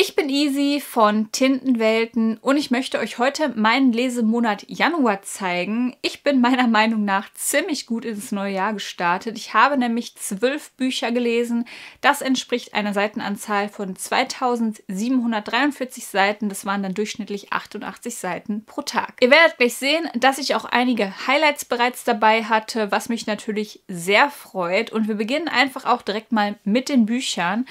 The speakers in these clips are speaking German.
Ich bin Easy von Tintenwelten und ich möchte euch heute meinen Lesemonat Januar zeigen. Ich bin meiner Meinung nach ziemlich gut ins neue Jahr gestartet. Ich habe nämlich zwölf Bücher gelesen. Das entspricht einer Seitenanzahl von 2743 Seiten. Das waren dann durchschnittlich 88 Seiten pro Tag. Ihr werdet gleich sehen, dass ich auch einige Highlights bereits dabei hatte, was mich natürlich sehr freut. Und wir beginnen einfach auch direkt mal mit den Büchern.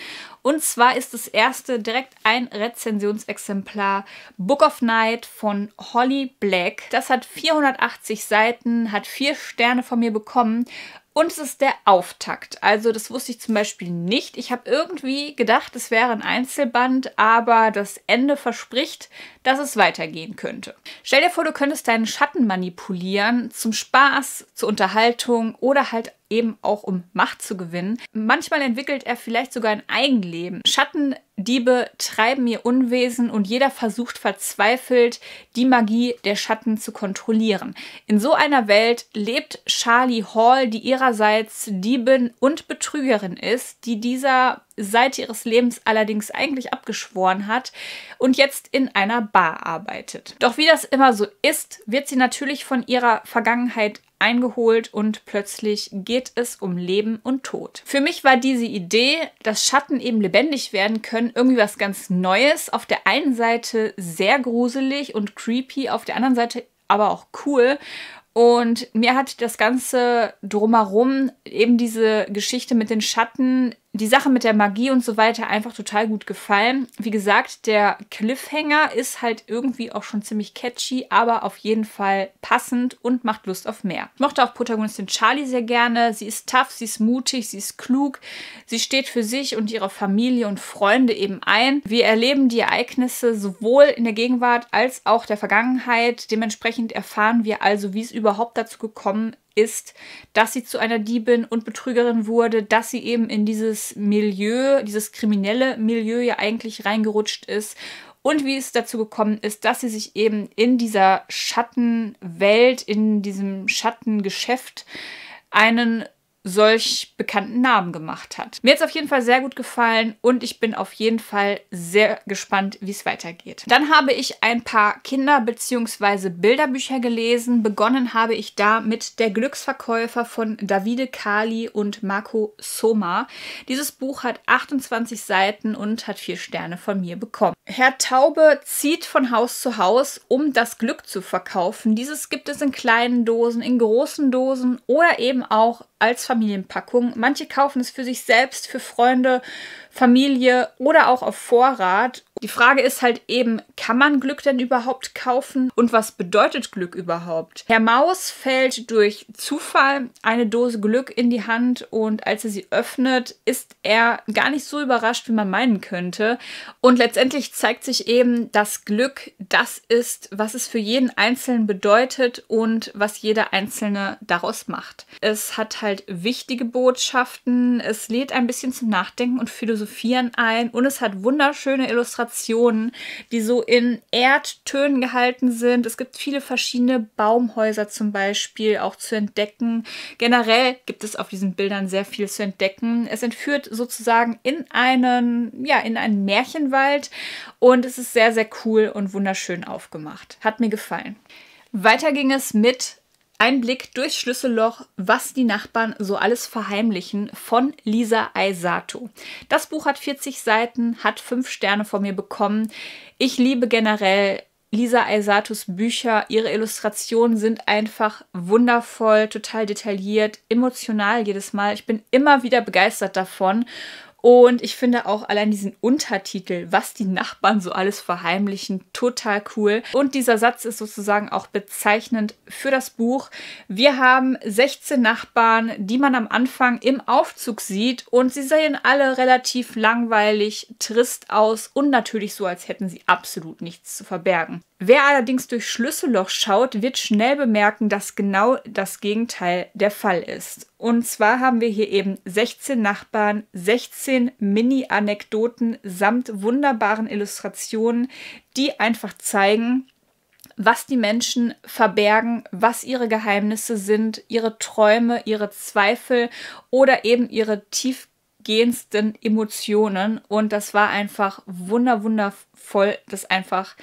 Und zwar ist das erste direkt ein Rezensionsexemplar Book of Night von Holly Black. Das hat 480 Seiten, hat vier Sterne von mir bekommen und es ist der Auftakt. Also das wusste ich zum Beispiel nicht. Ich habe irgendwie gedacht, es wäre ein Einzelband, aber das Ende verspricht, dass es weitergehen könnte. Stell dir vor, du könntest deinen Schatten manipulieren zum Spaß, zur Unterhaltung oder halt eben auch um Macht zu gewinnen. Manchmal entwickelt er vielleicht sogar ein Eigenleben. Schattendiebe treiben ihr Unwesen und jeder versucht verzweifelt, die Magie der Schatten zu kontrollieren. In so einer Welt lebt Charlie Hall, die ihrerseits Diebin und Betrügerin ist, die dieser seit ihres Lebens allerdings eigentlich abgeschworen hat und jetzt in einer Bar arbeitet. Doch wie das immer so ist, wird sie natürlich von ihrer Vergangenheit eingeholt und plötzlich geht es um Leben und Tod. Für mich war diese Idee, dass Schatten eben lebendig werden können, irgendwie was ganz Neues. Auf der einen Seite sehr gruselig und creepy, auf der anderen Seite aber auch cool. Und mir hat das Ganze drumherum eben diese Geschichte mit den Schatten die Sache mit der Magie und so weiter einfach total gut gefallen. Wie gesagt, der Cliffhanger ist halt irgendwie auch schon ziemlich catchy, aber auf jeden Fall passend und macht Lust auf mehr. Ich mochte auch Protagonistin Charlie sehr gerne. Sie ist tough, sie ist mutig, sie ist klug. Sie steht für sich und ihre Familie und Freunde eben ein. Wir erleben die Ereignisse sowohl in der Gegenwart als auch der Vergangenheit. Dementsprechend erfahren wir also, wie es überhaupt dazu gekommen ist, dass sie zu einer Diebin und Betrügerin wurde, dass sie eben in dieses Milieu, dieses kriminelle Milieu ja eigentlich reingerutscht ist und wie es dazu gekommen ist, dass sie sich eben in dieser Schattenwelt, in diesem Schattengeschäft einen solch bekannten Namen gemacht hat. Mir hat es auf jeden Fall sehr gut gefallen und ich bin auf jeden Fall sehr gespannt, wie es weitergeht. Dann habe ich ein paar Kinder- bzw. Bilderbücher gelesen. Begonnen habe ich da mit Der Glücksverkäufer von Davide Kali und Marco Soma. Dieses Buch hat 28 Seiten und hat vier Sterne von mir bekommen. Herr Taube zieht von Haus zu Haus, um das Glück zu verkaufen. Dieses gibt es in kleinen Dosen, in großen Dosen oder eben auch als Familienpackung. Manche kaufen es für sich selbst, für Freunde, Familie oder auch auf Vorrat. Die Frage ist halt eben, kann man Glück denn überhaupt kaufen und was bedeutet Glück überhaupt? Herr Maus fällt durch Zufall eine Dose Glück in die Hand und als er sie öffnet, ist er gar nicht so überrascht, wie man meinen könnte. Und letztendlich zeigt sich eben, dass Glück das ist, was es für jeden Einzelnen bedeutet und was jeder Einzelne daraus macht. Es hat halt wichtige Botschaften, es lädt ein bisschen zum Nachdenken und Philosophieren ein und es hat wunderschöne Illustrationen Dekorationen, die so in Erdtönen gehalten sind. Es gibt viele verschiedene Baumhäuser zum Beispiel auch zu entdecken. Generell gibt es auf diesen Bildern sehr viel zu entdecken. Es entführt sozusagen in einen, ja, in einen Märchenwald und es ist sehr, sehr cool und wunderschön aufgemacht. Hat mir gefallen. Weiter ging es mit ein Blick durchs Schlüsselloch, was die Nachbarn so alles verheimlichen, von Lisa Aisato. Das Buch hat 40 Seiten, hat 5 Sterne von mir bekommen. Ich liebe generell Lisa Aisatos Bücher. Ihre Illustrationen sind einfach wundervoll, total detailliert, emotional jedes Mal. Ich bin immer wieder begeistert davon und ich finde auch allein diesen Untertitel, was die Nachbarn so alles verheimlichen, total cool. Und dieser Satz ist sozusagen auch bezeichnend für das Buch. Wir haben 16 Nachbarn, die man am Anfang im Aufzug sieht und sie sehen alle relativ langweilig, trist aus und natürlich so, als hätten sie absolut nichts zu verbergen. Wer allerdings durch Schlüsselloch schaut, wird schnell bemerken, dass genau das Gegenteil der Fall ist. Und zwar haben wir hier eben 16 Nachbarn, 16 vielen Mini-Anekdoten samt wunderbaren Illustrationen, die einfach zeigen, was die Menschen verbergen, was ihre Geheimnisse sind, ihre Träume, ihre Zweifel oder eben ihre tiefgehendsten Emotionen. Und das war einfach wunderwundervoll, das einfach,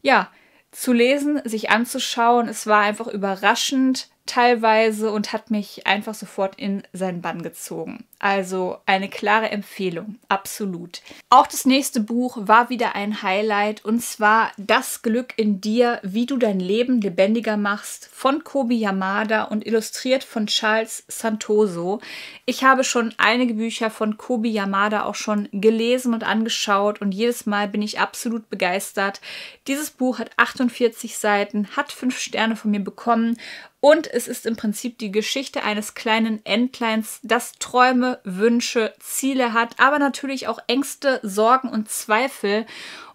ja, zu lesen, sich anzuschauen. Es war einfach überraschend teilweise und hat mich einfach sofort in seinen Bann gezogen. Also eine klare Empfehlung, absolut. Auch das nächste Buch war wieder ein Highlight und zwar Das Glück in dir, wie du dein Leben lebendiger machst von Kobi Yamada und illustriert von Charles Santoso. Ich habe schon einige Bücher von Kobi Yamada auch schon gelesen und angeschaut und jedes Mal bin ich absolut begeistert. Dieses Buch hat 48 Seiten, hat 5 Sterne von mir bekommen und es ist im Prinzip die Geschichte eines kleinen Entleins, das Träume, Wünsche, Ziele hat, aber natürlich auch Ängste, Sorgen und Zweifel.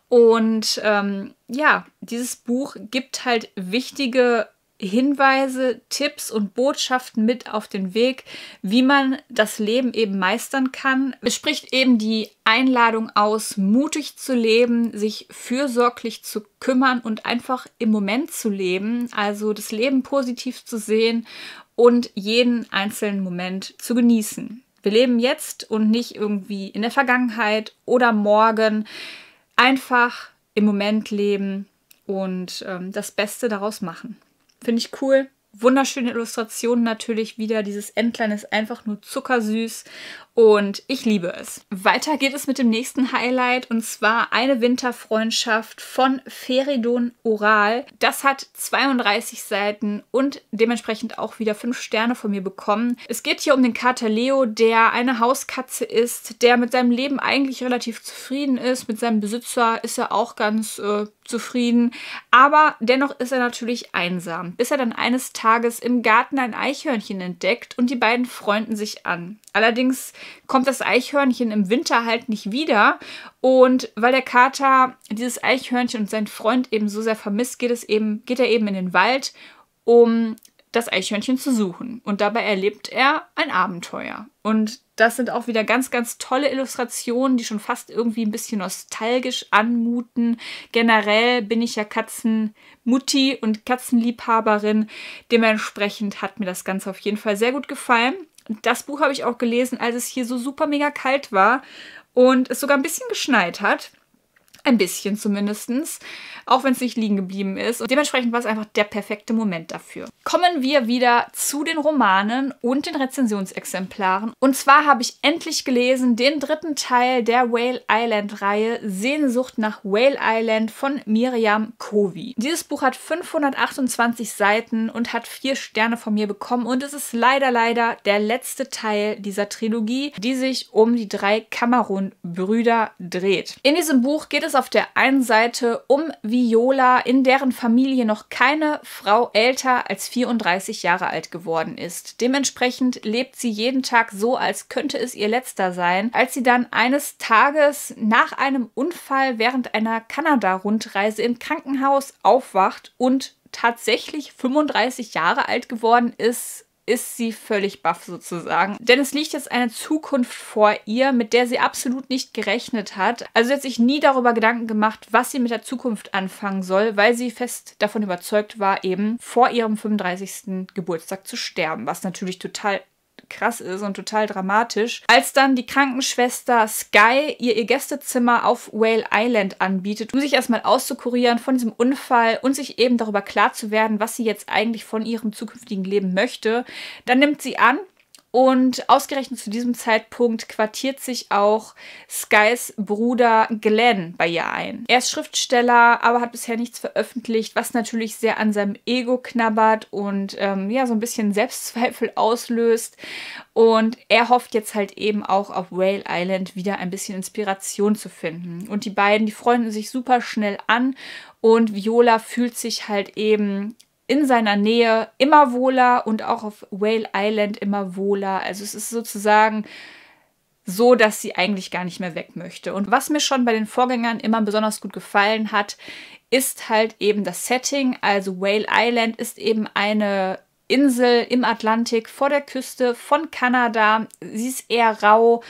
Und ähm, ja, dieses Buch gibt halt wichtige Hinweise, Tipps und Botschaften mit auf den Weg, wie man das Leben eben meistern kann. Es spricht eben die Einladung aus, mutig zu leben, sich fürsorglich zu kümmern und einfach im Moment zu leben, also das Leben positiv zu sehen und jeden einzelnen Moment zu genießen. Wir leben jetzt und nicht irgendwie in der Vergangenheit oder morgen. Einfach im Moment leben und ähm, das Beste daraus machen. Finde ich cool. Wunderschöne Illustrationen natürlich wieder. Dieses Entlein ist einfach nur zuckersüß und ich liebe es. Weiter geht es mit dem nächsten Highlight und zwar eine Winterfreundschaft von Feridon Oral. Das hat 32 Seiten und dementsprechend auch wieder 5 Sterne von mir bekommen. Es geht hier um den Kater Leo, der eine Hauskatze ist, der mit seinem Leben eigentlich relativ zufrieden ist. Mit seinem Besitzer ist er auch ganz äh, zufrieden. Aber dennoch ist er natürlich einsam, bis er dann eines Tages im Garten ein Eichhörnchen entdeckt und die beiden freunden sich an. Allerdings kommt das Eichhörnchen im Winter halt nicht wieder und weil der Kater dieses Eichhörnchen und seinen Freund eben so sehr vermisst, geht, es eben, geht er eben in den Wald, um das Eichhörnchen zu suchen. Und dabei erlebt er ein Abenteuer. Und das sind auch wieder ganz, ganz tolle Illustrationen, die schon fast irgendwie ein bisschen nostalgisch anmuten. Generell bin ich ja Katzenmutti und Katzenliebhaberin. Dementsprechend hat mir das Ganze auf jeden Fall sehr gut gefallen. Das Buch habe ich auch gelesen, als es hier so super mega kalt war und es sogar ein bisschen geschneit hat. Ein bisschen zumindest. Auch wenn es nicht liegen geblieben ist. Und dementsprechend war es einfach der perfekte Moment dafür kommen wir wieder zu den Romanen und den Rezensionsexemplaren. Und zwar habe ich endlich gelesen den dritten Teil der Whale Island-Reihe Sehnsucht nach Whale Island von Miriam Covey. Dieses Buch hat 528 Seiten und hat vier Sterne von mir bekommen und es ist leider, leider der letzte Teil dieser Trilogie, die sich um die drei Kamerun-Brüder dreht. In diesem Buch geht es auf der einen Seite um Viola, in deren Familie noch keine Frau älter als 34 Jahre alt geworden ist. Dementsprechend lebt sie jeden Tag so, als könnte es ihr letzter sein. Als sie dann eines Tages nach einem Unfall während einer Kanada-Rundreise im Krankenhaus aufwacht und tatsächlich 35 Jahre alt geworden ist, ist sie völlig baff sozusagen. Denn es liegt jetzt eine Zukunft vor ihr, mit der sie absolut nicht gerechnet hat. Also sie hat sich nie darüber Gedanken gemacht, was sie mit der Zukunft anfangen soll, weil sie fest davon überzeugt war, eben vor ihrem 35. Geburtstag zu sterben, was natürlich total krass ist und total dramatisch, als dann die Krankenschwester Sky ihr ihr Gästezimmer auf Whale Island anbietet, um sich erstmal auszukurieren von diesem Unfall und sich eben darüber klar zu werden, was sie jetzt eigentlich von ihrem zukünftigen Leben möchte. Dann nimmt sie an, und ausgerechnet zu diesem Zeitpunkt quartiert sich auch Skys Bruder Glenn bei ihr ein. Er ist Schriftsteller, aber hat bisher nichts veröffentlicht, was natürlich sehr an seinem Ego knabbert und ähm, ja, so ein bisschen Selbstzweifel auslöst. Und er hofft jetzt halt eben auch auf Whale Island wieder ein bisschen Inspiration zu finden. Und die beiden, die freunden sich super schnell an und Viola fühlt sich halt eben in seiner Nähe immer wohler und auch auf Whale Island immer wohler. Also es ist sozusagen so, dass sie eigentlich gar nicht mehr weg möchte. Und was mir schon bei den Vorgängern immer besonders gut gefallen hat, ist halt eben das Setting. Also Whale Island ist eben eine Insel im Atlantik vor der Küste von Kanada. Sie ist eher rau,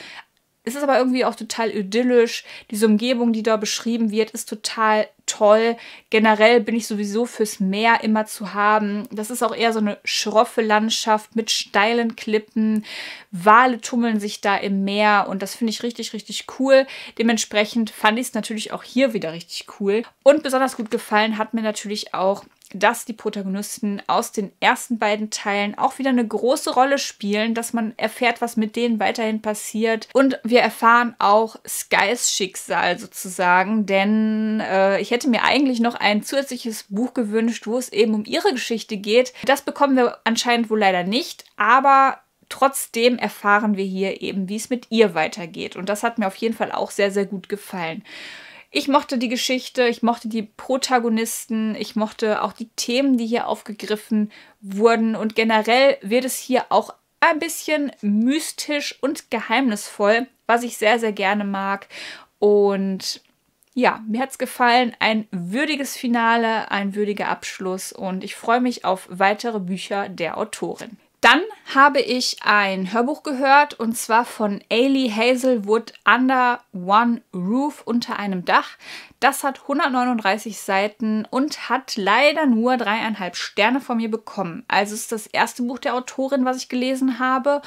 es ist aber irgendwie auch total idyllisch. Diese Umgebung, die da beschrieben wird, ist total toll. Generell bin ich sowieso fürs Meer immer zu haben. Das ist auch eher so eine schroffe Landschaft mit steilen Klippen. Wale tummeln sich da im Meer und das finde ich richtig, richtig cool. Dementsprechend fand ich es natürlich auch hier wieder richtig cool. Und besonders gut gefallen hat mir natürlich auch dass die Protagonisten aus den ersten beiden Teilen auch wieder eine große Rolle spielen, dass man erfährt, was mit denen weiterhin passiert. Und wir erfahren auch Skys Schicksal sozusagen, denn äh, ich hätte mir eigentlich noch ein zusätzliches Buch gewünscht, wo es eben um ihre Geschichte geht. Das bekommen wir anscheinend wohl leider nicht, aber trotzdem erfahren wir hier eben, wie es mit ihr weitergeht. Und das hat mir auf jeden Fall auch sehr, sehr gut gefallen ich mochte die Geschichte, ich mochte die Protagonisten, ich mochte auch die Themen, die hier aufgegriffen wurden. Und generell wird es hier auch ein bisschen mystisch und geheimnisvoll, was ich sehr, sehr gerne mag. Und ja, mir hat es gefallen. Ein würdiges Finale, ein würdiger Abschluss und ich freue mich auf weitere Bücher der Autorin. Dann habe ich ein Hörbuch gehört und zwar von Ailey Hazelwood Under One Roof unter einem Dach. Das hat 139 Seiten und hat leider nur dreieinhalb Sterne von mir bekommen. Also ist das erste Buch der Autorin, was ich gelesen habe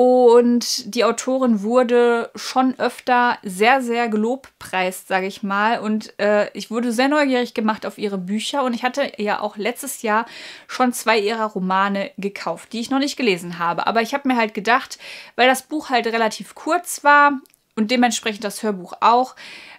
und die Autorin wurde schon öfter sehr, sehr gelobpreist, sage ich mal. Und äh, ich wurde sehr neugierig gemacht auf ihre Bücher. Und ich hatte ja auch letztes Jahr schon zwei ihrer Romane gekauft, die ich noch nicht gelesen habe. Aber ich habe mir halt gedacht, weil das Buch halt relativ kurz war und dementsprechend das Hörbuch auch,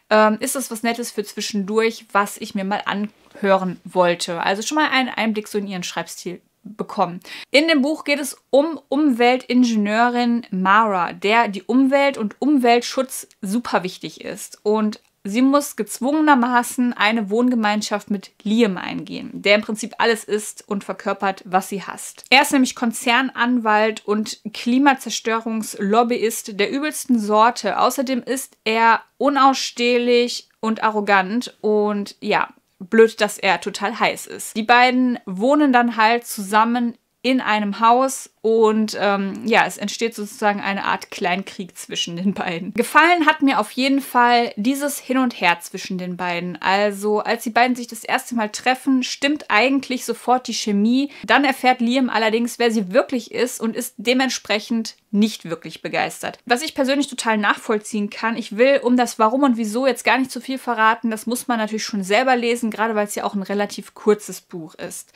ähm, ist das was Nettes für zwischendurch, was ich mir mal anhören wollte. Also schon mal einen Einblick so in ihren Schreibstil bekommen. In dem Buch geht es um Umweltingenieurin Mara, der die Umwelt und Umweltschutz super wichtig ist. Und sie muss gezwungenermaßen eine Wohngemeinschaft mit Liam eingehen, der im Prinzip alles ist und verkörpert, was sie hasst. Er ist nämlich Konzernanwalt und Klimazerstörungslobbyist der übelsten Sorte. Außerdem ist er unausstehlich und arrogant und ja, blöd, dass er total heiß ist. Die beiden wohnen dann halt zusammen in einem Haus und ähm, ja, es entsteht sozusagen eine Art Kleinkrieg zwischen den beiden. Gefallen hat mir auf jeden Fall dieses Hin und Her zwischen den beiden. Also als die beiden sich das erste Mal treffen, stimmt eigentlich sofort die Chemie. Dann erfährt Liam allerdings, wer sie wirklich ist und ist dementsprechend nicht wirklich begeistert. Was ich persönlich total nachvollziehen kann, ich will um das Warum und Wieso jetzt gar nicht zu viel verraten. Das muss man natürlich schon selber lesen, gerade weil es ja auch ein relativ kurzes Buch ist.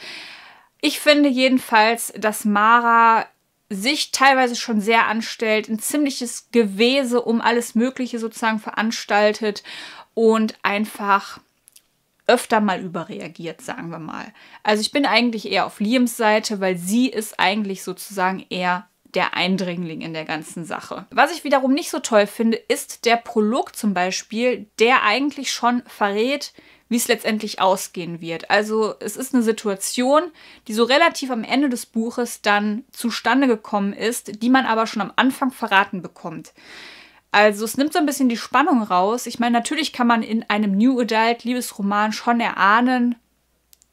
Ich finde jedenfalls, dass Mara sich teilweise schon sehr anstellt, ein ziemliches Gewese um alles Mögliche sozusagen veranstaltet und einfach öfter mal überreagiert, sagen wir mal. Also ich bin eigentlich eher auf Liams Seite, weil sie ist eigentlich sozusagen eher der Eindringling in der ganzen Sache. Was ich wiederum nicht so toll finde, ist der Prolog zum Beispiel, der eigentlich schon verrät, wie es letztendlich ausgehen wird. Also es ist eine Situation, die so relativ am Ende des Buches dann zustande gekommen ist, die man aber schon am Anfang verraten bekommt. Also es nimmt so ein bisschen die Spannung raus. Ich meine, natürlich kann man in einem New Adult Liebesroman schon erahnen,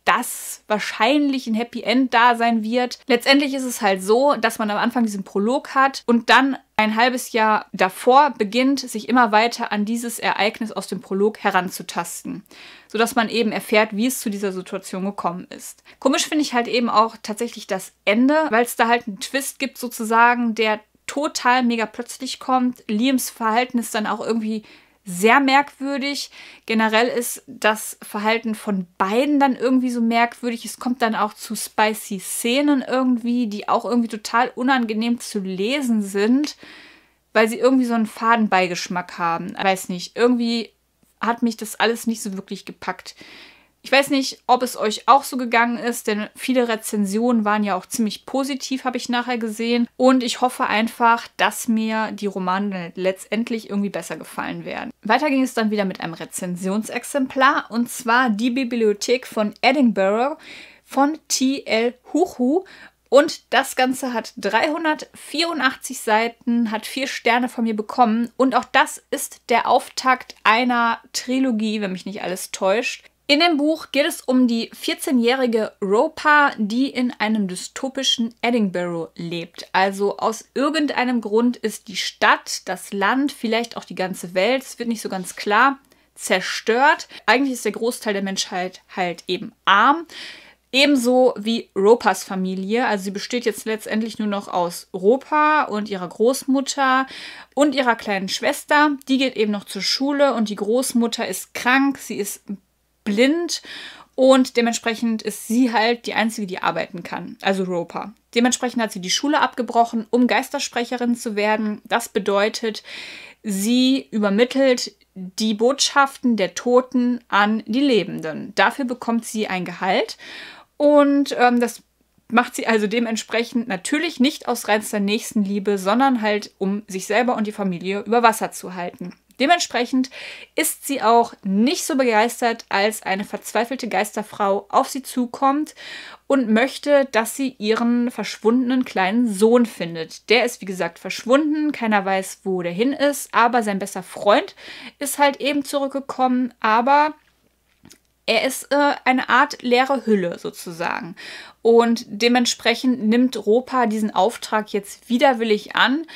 dass wahrscheinlich ein Happy End da sein wird. Letztendlich ist es halt so, dass man am Anfang diesen Prolog hat und dann ein halbes Jahr davor beginnt, sich immer weiter an dieses Ereignis aus dem Prolog heranzutasten sodass man eben erfährt, wie es zu dieser Situation gekommen ist. Komisch finde ich halt eben auch tatsächlich das Ende, weil es da halt einen Twist gibt sozusagen, der total mega plötzlich kommt. Liams Verhalten ist dann auch irgendwie sehr merkwürdig. Generell ist das Verhalten von beiden dann irgendwie so merkwürdig. Es kommt dann auch zu spicy Szenen irgendwie, die auch irgendwie total unangenehm zu lesen sind, weil sie irgendwie so einen Fadenbeigeschmack haben. Ich weiß nicht, irgendwie hat mich das alles nicht so wirklich gepackt. Ich weiß nicht, ob es euch auch so gegangen ist, denn viele Rezensionen waren ja auch ziemlich positiv, habe ich nachher gesehen. Und ich hoffe einfach, dass mir die Romane letztendlich irgendwie besser gefallen werden. Weiter ging es dann wieder mit einem Rezensionsexemplar und zwar die Bibliothek von Edinburgh von T.L. Huchu und das Ganze hat 384 Seiten, hat vier Sterne von mir bekommen. Und auch das ist der Auftakt einer Trilogie, wenn mich nicht alles täuscht. In dem Buch geht es um die 14-jährige Ropa, die in einem dystopischen Edinburgh lebt. Also aus irgendeinem Grund ist die Stadt, das Land, vielleicht auch die ganze Welt, es wird nicht so ganz klar, zerstört. Eigentlich ist der Großteil der Menschheit halt eben arm. Ebenso wie Ropas Familie. Also sie besteht jetzt letztendlich nur noch aus Ropa und ihrer Großmutter und ihrer kleinen Schwester. Die geht eben noch zur Schule und die Großmutter ist krank, sie ist blind und dementsprechend ist sie halt die Einzige, die arbeiten kann, also Ropa. Dementsprechend hat sie die Schule abgebrochen, um Geistersprecherin zu werden. Das bedeutet, sie übermittelt die Botschaften der Toten an die Lebenden. Dafür bekommt sie ein Gehalt und ähm, das macht sie also dementsprechend natürlich nicht aus reinster Nächstenliebe, sondern halt, um sich selber und die Familie über Wasser zu halten. Dementsprechend ist sie auch nicht so begeistert, als eine verzweifelte Geisterfrau auf sie zukommt und möchte, dass sie ihren verschwundenen kleinen Sohn findet. Der ist, wie gesagt, verschwunden, keiner weiß, wo der hin ist, aber sein bester Freund ist halt eben zurückgekommen, aber er ist äh, eine Art leere Hülle sozusagen. Und dementsprechend nimmt Ropa diesen Auftrag jetzt widerwillig an,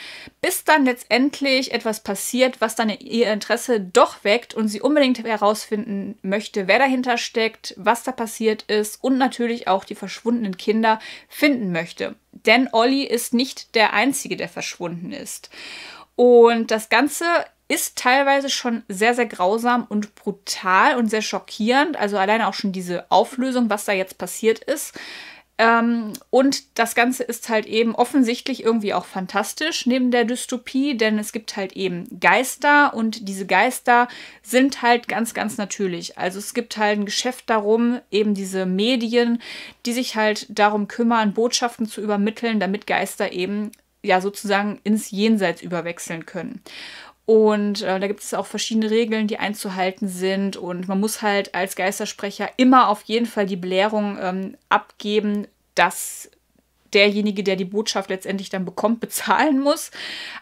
bis dann letztendlich etwas passiert, was dann ihr Interesse doch weckt und sie unbedingt herausfinden möchte, wer dahinter steckt, was da passiert ist und natürlich auch die verschwundenen Kinder finden möchte. Denn Olli ist nicht der Einzige, der verschwunden ist. Und das Ganze ist teilweise schon sehr, sehr grausam und brutal und sehr schockierend. Also alleine auch schon diese Auflösung, was da jetzt passiert ist. Ähm, und das Ganze ist halt eben offensichtlich irgendwie auch fantastisch neben der Dystopie, denn es gibt halt eben Geister und diese Geister sind halt ganz, ganz natürlich. Also es gibt halt ein Geschäft darum, eben diese Medien, die sich halt darum kümmern, Botschaften zu übermitteln, damit Geister eben ja sozusagen ins Jenseits überwechseln können. Und äh, da gibt es auch verschiedene Regeln, die einzuhalten sind. Und man muss halt als Geistersprecher immer auf jeden Fall die Belehrung ähm, abgeben, dass derjenige, der die Botschaft letztendlich dann bekommt, bezahlen muss.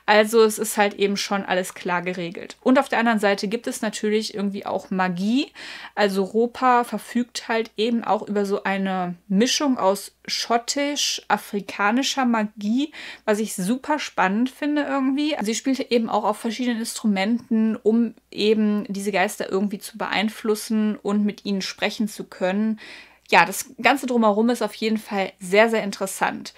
Also es ist halt eben schon alles klar geregelt. Und auf der anderen Seite gibt es natürlich irgendwie auch Magie. Also Europa verfügt halt eben auch über so eine Mischung aus schottisch-afrikanischer Magie, was ich super spannend finde irgendwie. Also sie spielte eben auch auf verschiedenen Instrumenten, um eben diese Geister irgendwie zu beeinflussen und mit ihnen sprechen zu können ja, das Ganze drumherum ist auf jeden Fall sehr, sehr interessant.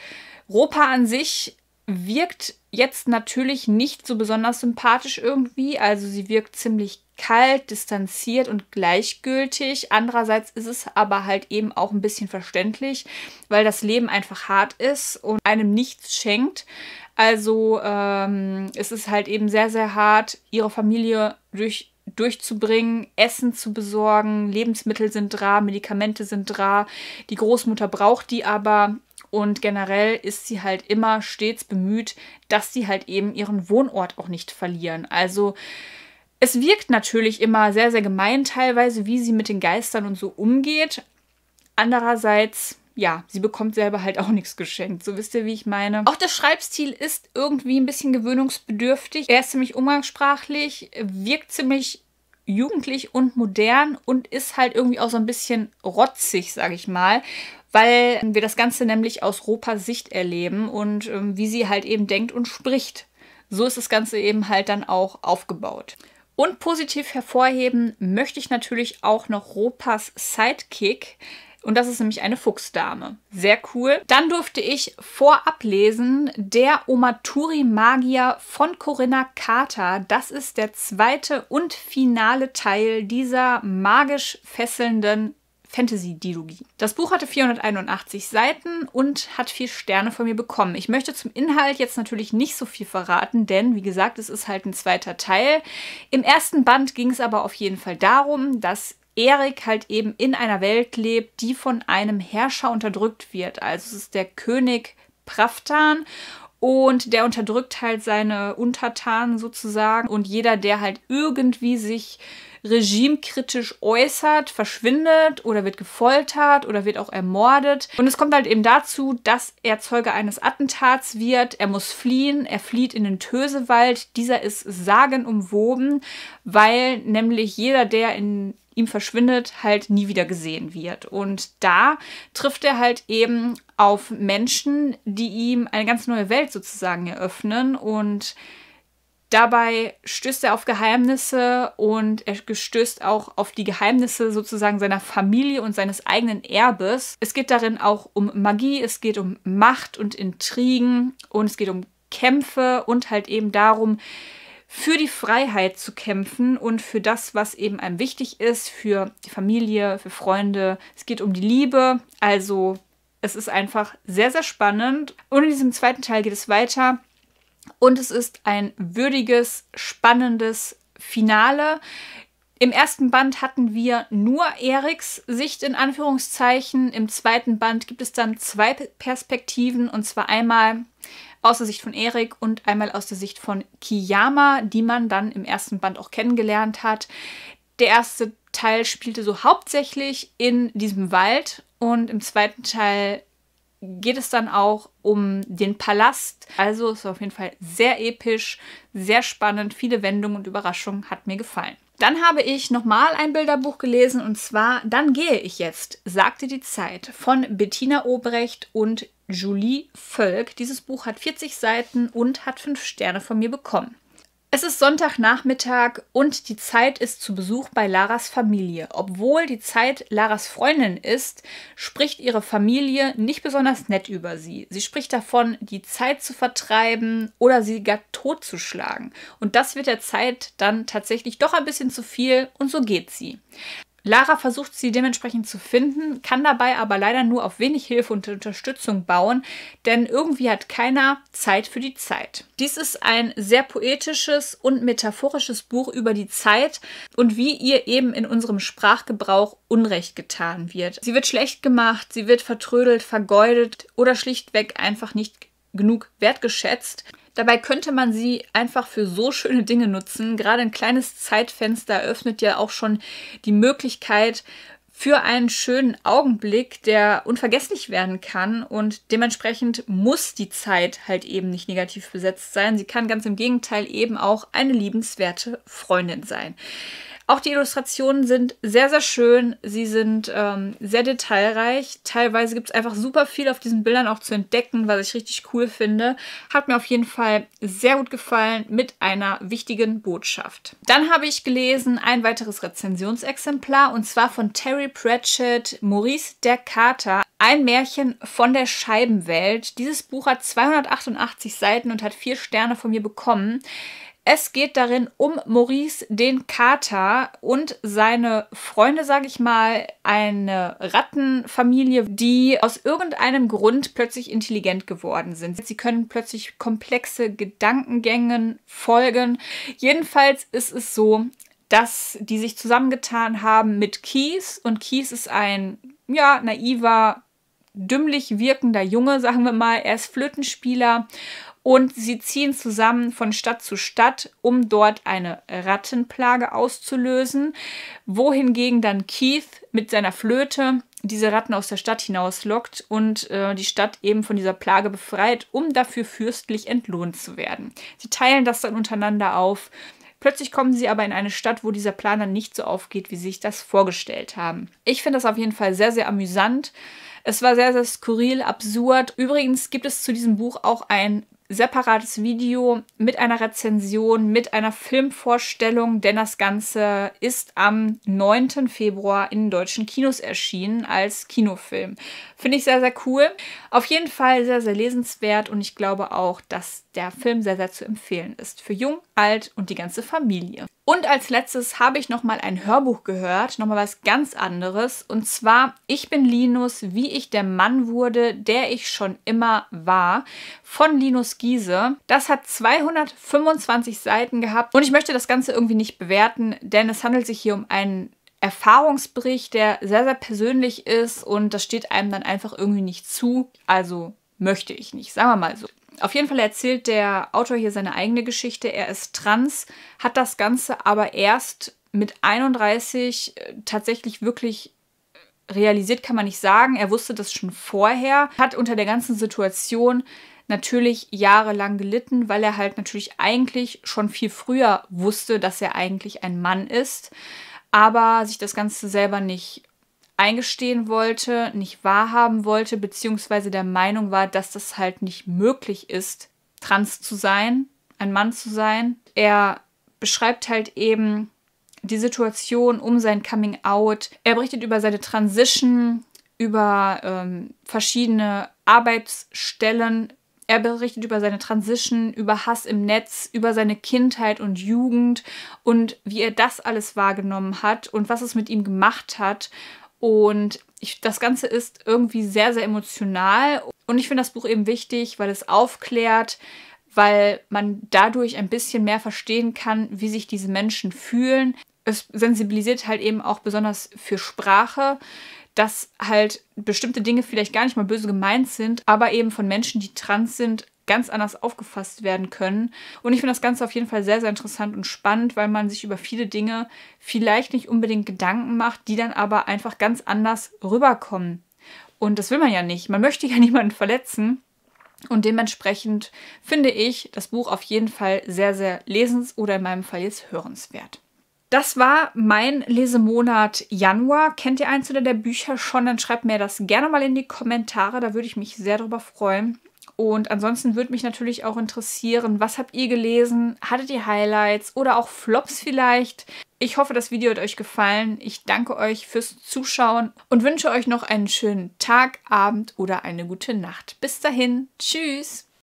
Ropa an sich wirkt jetzt natürlich nicht so besonders sympathisch irgendwie. Also sie wirkt ziemlich kalt, distanziert und gleichgültig. Andererseits ist es aber halt eben auch ein bisschen verständlich, weil das Leben einfach hart ist und einem nichts schenkt. Also ähm, es ist halt eben sehr, sehr hart, ihre Familie durch durchzubringen, Essen zu besorgen, Lebensmittel sind da, Medikamente sind da, die Großmutter braucht die aber und generell ist sie halt immer stets bemüht, dass sie halt eben ihren Wohnort auch nicht verlieren. Also es wirkt natürlich immer sehr, sehr gemein teilweise, wie sie mit den Geistern und so umgeht. Andererseits ja, sie bekommt selber halt auch nichts geschenkt. So wisst ihr, wie ich meine. Auch der Schreibstil ist irgendwie ein bisschen gewöhnungsbedürftig. Er ist ziemlich umgangssprachlich, wirkt ziemlich jugendlich und modern und ist halt irgendwie auch so ein bisschen rotzig, sage ich mal, weil wir das Ganze nämlich aus Ropas Sicht erleben und ähm, wie sie halt eben denkt und spricht. So ist das Ganze eben halt dann auch aufgebaut. Und positiv hervorheben möchte ich natürlich auch noch Ropas Sidekick, und das ist nämlich eine Fuchsdame. Sehr cool. Dann durfte ich vorab lesen Der Omaturi Magier von Corinna Carter. Das ist der zweite und finale Teil dieser magisch fesselnden Fantasy-Dilogie. Das Buch hatte 481 Seiten und hat vier Sterne von mir bekommen. Ich möchte zum Inhalt jetzt natürlich nicht so viel verraten, denn wie gesagt, es ist halt ein zweiter Teil. Im ersten Band ging es aber auf jeden Fall darum, dass Erik halt eben in einer Welt lebt, die von einem Herrscher unterdrückt wird. Also es ist der König Praftan und der unterdrückt halt seine Untertanen sozusagen und jeder, der halt irgendwie sich regimekritisch äußert, verschwindet oder wird gefoltert oder wird auch ermordet. Und es kommt halt eben dazu, dass er Zeuge eines Attentats wird. Er muss fliehen, er flieht in den Tösewald. Dieser ist sagenumwoben, weil nämlich jeder, der in ihm verschwindet, halt nie wieder gesehen wird. Und da trifft er halt eben auf Menschen, die ihm eine ganz neue Welt sozusagen eröffnen und Dabei stößt er auf Geheimnisse und er stößt auch auf die Geheimnisse sozusagen seiner Familie und seines eigenen Erbes. Es geht darin auch um Magie, es geht um Macht und Intrigen und es geht um Kämpfe und halt eben darum, für die Freiheit zu kämpfen und für das, was eben einem wichtig ist, für die Familie, für Freunde. Es geht um die Liebe, also es ist einfach sehr, sehr spannend. Und in diesem zweiten Teil geht es weiter und es ist ein würdiges, spannendes Finale. Im ersten Band hatten wir nur Eriks Sicht in Anführungszeichen. Im zweiten Band gibt es dann zwei Perspektiven und zwar einmal aus der Sicht von Erik und einmal aus der Sicht von Kiyama, die man dann im ersten Band auch kennengelernt hat. Der erste Teil spielte so hauptsächlich in diesem Wald und im zweiten Teil geht es dann auch um den Palast. Also ist auf jeden Fall sehr episch, sehr spannend, viele Wendungen und Überraschungen, hat mir gefallen. Dann habe ich nochmal ein Bilderbuch gelesen und zwar Dann gehe ich jetzt, sagte die Zeit von Bettina Obrecht und Julie Völk. Dieses Buch hat 40 Seiten und hat 5 Sterne von mir bekommen. Es ist Sonntagnachmittag und die Zeit ist zu Besuch bei Laras Familie. Obwohl die Zeit Laras Freundin ist, spricht ihre Familie nicht besonders nett über sie. Sie spricht davon, die Zeit zu vertreiben oder sie gar totzuschlagen. Und das wird der Zeit dann tatsächlich doch ein bisschen zu viel und so geht sie. Lara versucht sie dementsprechend zu finden, kann dabei aber leider nur auf wenig Hilfe und Unterstützung bauen, denn irgendwie hat keiner Zeit für die Zeit. Dies ist ein sehr poetisches und metaphorisches Buch über die Zeit und wie ihr eben in unserem Sprachgebrauch Unrecht getan wird. Sie wird schlecht gemacht, sie wird vertrödelt, vergeudet oder schlichtweg einfach nicht genug wertgeschätzt. Dabei könnte man sie einfach für so schöne Dinge nutzen. Gerade ein kleines Zeitfenster eröffnet ja auch schon die Möglichkeit für einen schönen Augenblick, der unvergesslich werden kann. Und dementsprechend muss die Zeit halt eben nicht negativ besetzt sein. Sie kann ganz im Gegenteil eben auch eine liebenswerte Freundin sein. Auch die Illustrationen sind sehr, sehr schön. Sie sind ähm, sehr detailreich. Teilweise gibt es einfach super viel auf diesen Bildern auch zu entdecken, was ich richtig cool finde. Hat mir auf jeden Fall sehr gut gefallen mit einer wichtigen Botschaft. Dann habe ich gelesen ein weiteres Rezensionsexemplar und zwar von Terry Pratchett, Maurice der Kater. Ein Märchen von der Scheibenwelt. Dieses Buch hat 288 Seiten und hat vier Sterne von mir bekommen. Es geht darin um Maurice den Kater und seine Freunde, sage ich mal, eine Rattenfamilie, die aus irgendeinem Grund plötzlich intelligent geworden sind. Sie können plötzlich komplexe Gedankengängen folgen. Jedenfalls ist es so, dass die sich zusammengetan haben mit Kies und Kies ist ein ja naiver dümmlich wirkender Junge, sagen wir mal. Er ist Flötenspieler und sie ziehen zusammen von Stadt zu Stadt, um dort eine Rattenplage auszulösen, wohingegen dann Keith mit seiner Flöte diese Ratten aus der Stadt hinauslockt und äh, die Stadt eben von dieser Plage befreit, um dafür fürstlich entlohnt zu werden. Sie teilen das dann untereinander auf. Plötzlich kommen sie aber in eine Stadt, wo dieser Plan dann nicht so aufgeht, wie sie sich das vorgestellt haben. Ich finde das auf jeden Fall sehr, sehr amüsant. Es war sehr, sehr skurril, absurd. Übrigens gibt es zu diesem Buch auch ein separates Video mit einer Rezension, mit einer Filmvorstellung, denn das Ganze ist am 9. Februar in deutschen Kinos erschienen als Kinofilm. Finde ich sehr, sehr cool. Auf jeden Fall sehr, sehr lesenswert und ich glaube auch, dass der Film sehr, sehr zu empfehlen ist. Für jung, alt und die ganze Familie. Und als letztes habe ich nochmal ein Hörbuch gehört, nochmal was ganz anderes. Und zwar Ich bin Linus, wie ich der Mann wurde, der ich schon immer war, von Linus Giese. Das hat 225 Seiten gehabt und ich möchte das Ganze irgendwie nicht bewerten, denn es handelt sich hier um einen Erfahrungsbericht, der sehr, sehr persönlich ist und das steht einem dann einfach irgendwie nicht zu. Also möchte ich nicht, sagen wir mal so. Auf jeden Fall erzählt der Autor hier seine eigene Geschichte. Er ist trans, hat das Ganze aber erst mit 31 äh, tatsächlich wirklich äh, realisiert, kann man nicht sagen. Er wusste das schon vorher, hat unter der ganzen Situation natürlich jahrelang gelitten, weil er halt natürlich eigentlich schon viel früher wusste, dass er eigentlich ein Mann ist, aber sich das Ganze selber nicht eingestehen wollte, nicht wahrhaben wollte, beziehungsweise der Meinung war, dass das halt nicht möglich ist, trans zu sein, ein Mann zu sein. Er beschreibt halt eben die Situation um sein Coming Out. Er berichtet über seine Transition, über ähm, verschiedene Arbeitsstellen. Er berichtet über seine Transition, über Hass im Netz, über seine Kindheit und Jugend und wie er das alles wahrgenommen hat und was es mit ihm gemacht hat und ich, das Ganze ist irgendwie sehr, sehr emotional. Und ich finde das Buch eben wichtig, weil es aufklärt, weil man dadurch ein bisschen mehr verstehen kann, wie sich diese Menschen fühlen. Es sensibilisiert halt eben auch besonders für Sprache, dass halt bestimmte Dinge vielleicht gar nicht mal böse gemeint sind, aber eben von Menschen, die trans sind, ganz anders aufgefasst werden können. Und ich finde das Ganze auf jeden Fall sehr, sehr interessant und spannend, weil man sich über viele Dinge vielleicht nicht unbedingt Gedanken macht, die dann aber einfach ganz anders rüberkommen. Und das will man ja nicht. Man möchte ja niemanden verletzen. Und dementsprechend finde ich das Buch auf jeden Fall sehr, sehr lesens oder in meinem Fall jetzt hörenswert. Das war mein Lesemonat Januar. Kennt ihr eins oder der Bücher schon? Dann schreibt mir das gerne mal in die Kommentare. Da würde ich mich sehr drüber freuen. Und ansonsten würde mich natürlich auch interessieren, was habt ihr gelesen? Hattet ihr Highlights oder auch Flops vielleicht? Ich hoffe, das Video hat euch gefallen. Ich danke euch fürs Zuschauen und wünsche euch noch einen schönen Tag, Abend oder eine gute Nacht. Bis dahin, tschüss!